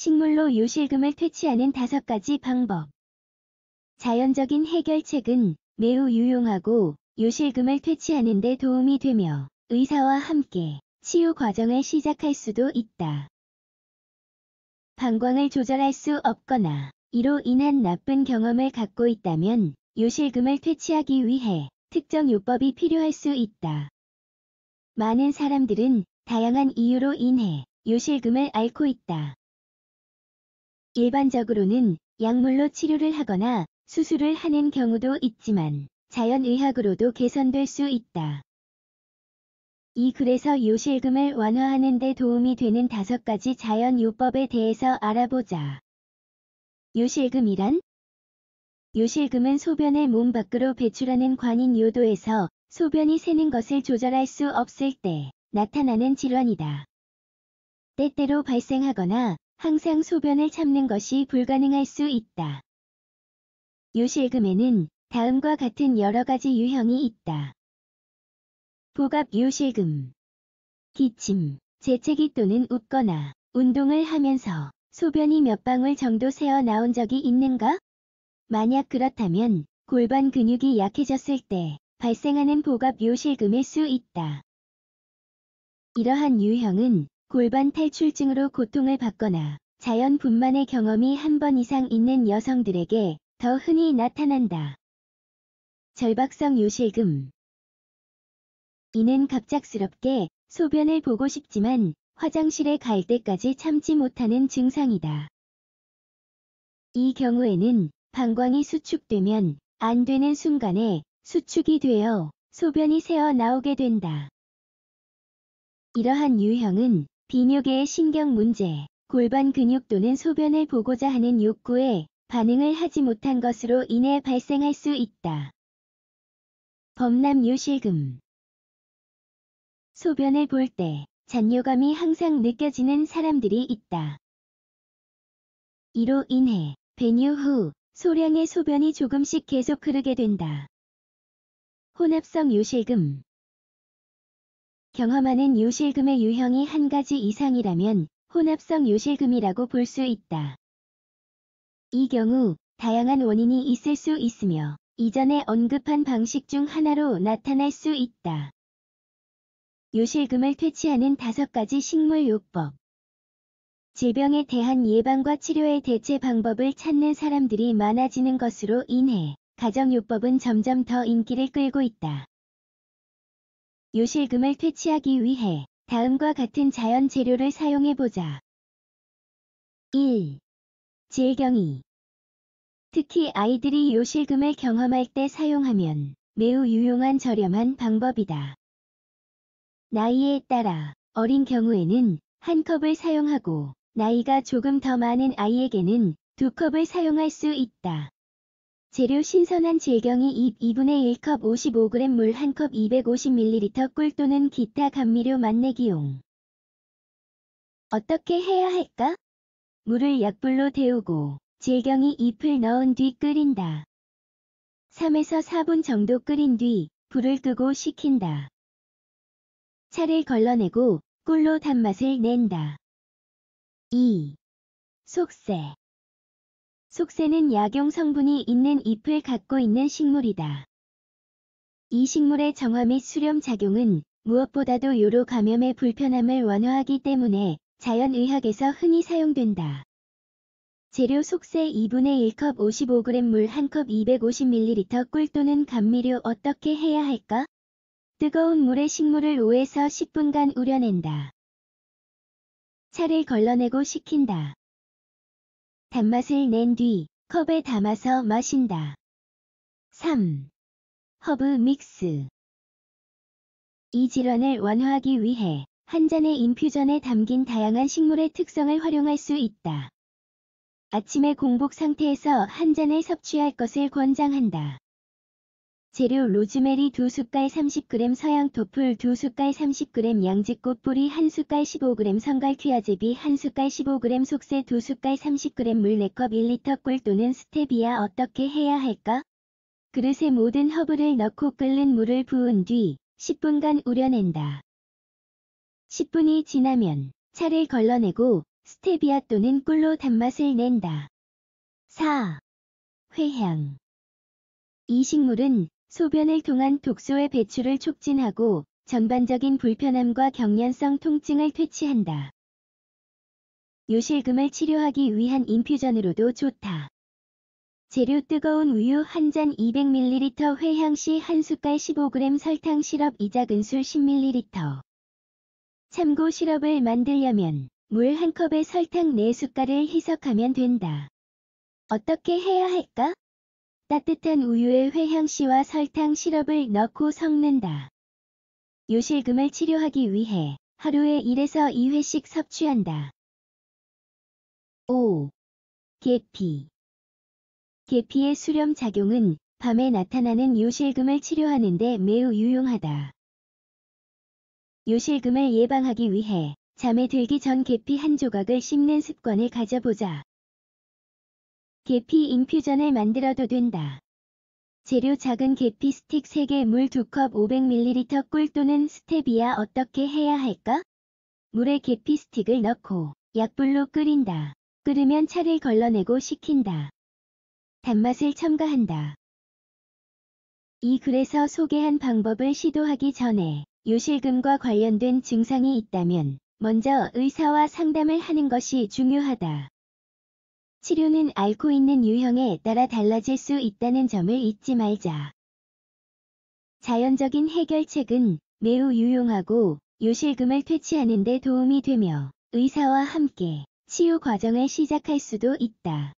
식물로 요실금을 퇴치하는 다섯 가지 방법. 자연적인 해결책은 매우 유용하고 요실금을 퇴치하는 데 도움이 되며 의사와 함께 치유 과정을 시작할 수도 있다. 방광을 조절할 수 없거나 이로 인한 나쁜 경험을 갖고 있다면 요실금을 퇴치하기 위해 특정 요법이 필요할 수 있다. 많은 사람들은 다양한 이유로 인해 요실금을 앓고 있다. 일반적으로는 약물로 치료를 하거나 수술을 하는 경우도 있지만 자연의학으로도 개선될 수 있다. 이 글에서 요실금을 완화하는 데 도움이 되는 다섯 가지 자연요법에 대해서 알아보자. 요실금이란? 요실금은 소변을 몸 밖으로 배출하는 관인 요도에서 소변이 새는 것을 조절할 수 없을 때 나타나는 질환이다. 때때로 발생하거나 항상 소변을 참는 것이 불가능할 수 있다. 요실금에는 다음과 같은 여러 가지 유형이 있다. 복압 요실금 기침, 재채기 또는 웃거나 운동을 하면서 소변이 몇 방울 정도 새어 나온 적이 있는가? 만약 그렇다면 골반 근육이 약해졌을 때 발생하는 복압 요실금일 수 있다. 이러한 유형은 골반 탈출증으로 고통을 받거나 자연 분만의 경험이 한 번 이상 있는 여성들에게 더 흔히 나타난다. 절박성 요실금 이는 갑작스럽게 소변을 보고 싶지만 화장실에 갈 때까지 참지 못하는 증상이다. 이 경우에는 방광이 수축되면 안 되는 순간에 수축이 되어 소변이 새어 나오게 된다. 이러한 유형은 비뇨계의 신경 문제, 골반 근육 또는 소변을 보고자 하는 욕구에 반응을 하지 못한 것으로 인해 발생할 수 있다. 범람 요실금 소변을 볼 때 잔뇨감이 항상 느껴지는 사람들이 있다. 이로 인해 배뇨 후 소량의 소변이 조금씩 계속 흐르게 된다. 혼합성 요실금 경험하는 요실금의 유형이 한 가지 이상이라면 혼합성 요실금이라고 볼 수 있다. 이 경우 다양한 원인이 있을 수 있으며 이전에 언급한 방식 중 하나로 나타날 수 있다. 요실금을 퇴치하는 다섯 가지 식물요법 질병에 대한 예방과 치료의 대체 방법을 찾는 사람들이 많아지는 것으로 인해 가정요법은 점점 더 인기를 끌고 있다. 요실금을 퇴치하기 위해 다음과 같은 자연 재료를 사용해보자. 1. 질경이 특히 아이들이 요실금을 경험할 때 사용하면 매우 유용한 저렴한 방법이다. 나이에 따라 어린 경우에는 한 컵을 사용하고 나이가 조금 더 많은 아이에게는 두 컵을 사용할 수 있다. 재료 신선한 질경이 잎 2분의 1컵 55g 물 1컵 250ml 꿀 또는 기타 감미료 맛내기용 어떻게 해야 할까? 물을 약불로 데우고 질경이 잎을 넣은 뒤 끓인다. 3에서 4분 정도 끓인 뒤 불을 끄고 식힌다. 차를 걸러내고 꿀로 단맛을 낸다. 2. 속세 속새는 약용 성분이 있는 잎을 갖고 있는 식물이다. 이 식물의 정화 및 수렴 작용은 무엇보다도 요로 감염의 불편함을 완화하기 때문에 자연의학에서 흔히 사용된다. 재료 속세 2분의 1컵 55g 물 1컵 250ml 꿀 또는 감미료 어떻게 해야 할까? 뜨거운 물에 식물을 5에서 10분간 우려낸다. 차를 걸러내고 식힌다. 단맛을 낸 뒤 컵에 담아서 마신다. 3. 허브 믹스 이 질환을 완화하기 위해 한 잔의 인퓨전에 담긴 다양한 식물의 특성을 활용할 수 있다. 아침에 공복 상태에서 한 잔을 섭취할 것을 권장한다. 재료 로즈메리 2숟갈 30g 서양 도플 2숟갈 30g 양지꽃 뿌리 1숟갈 15g 성갈 퀴아제비 1숟갈 15g 속세 2숟갈 30g 물 4컵 1 l 꿀 또는 스테비아 어떻게 해야 할까? 그릇에 모든 허브를 넣고 끓는 물을 부은 뒤 10분간 우려낸다. 10분이 지나면 차를 걸러내고 스테비아 또는 꿀로 단맛을 낸다. 4. 회향 이 식물은 소변을 통한 독소의 배출을 촉진하고 전반적인 불편함과 경련성 통증을 퇴치한다. 요실금을 치료하기 위한 인퓨전으로도 좋다. 재료 뜨거운 우유 한 잔 200ml 회향시 한 숟갈 15g 설탕 시럽 2작은술 10ml 참고 시럽을 만들려면 물 한 컵에 설탕 4숟갈을 희석하면 된다. 어떻게 해야 할까? 따뜻한 우유에 회향씨와 설탕 시럽을 넣고 섞는다. 요실금을 치료하기 위해 하루에 1에서 2회씩 섭취한다. 5. 계피 계피의 수렴 작용은 밤에 나타나는 요실금을 치료하는데 매우 유용하다. 요실금을 예방하기 위해 잠에 들기 전 계피 한 조각을 씹는 습관을 가져보자. 계피 인퓨전을 만들어도 된다. 재료 작은 계피 스틱 3개 물 2컵 500ml 꿀 또는 스테비아 어떻게 해야 할까? 물에 계피 스틱을 넣고 약불로 끓인다. 끓으면 차를 걸러내고 식힌다. 단맛을 첨가한다. 이 글에서 소개한 방법을 시도하기 전에 요실금과 관련된 증상이 있다면 먼저 의사와 상담을 하는 것이 중요하다. 치료는 앓고 있는 유형에 따라 달라질 수 있다는 점을 잊지 말자. 자연적인 해결책은 매우 유용하고 요실금을 퇴치하는 데 도움이 되며 의사와 함께 치유 과정을 시작할 수도 있다.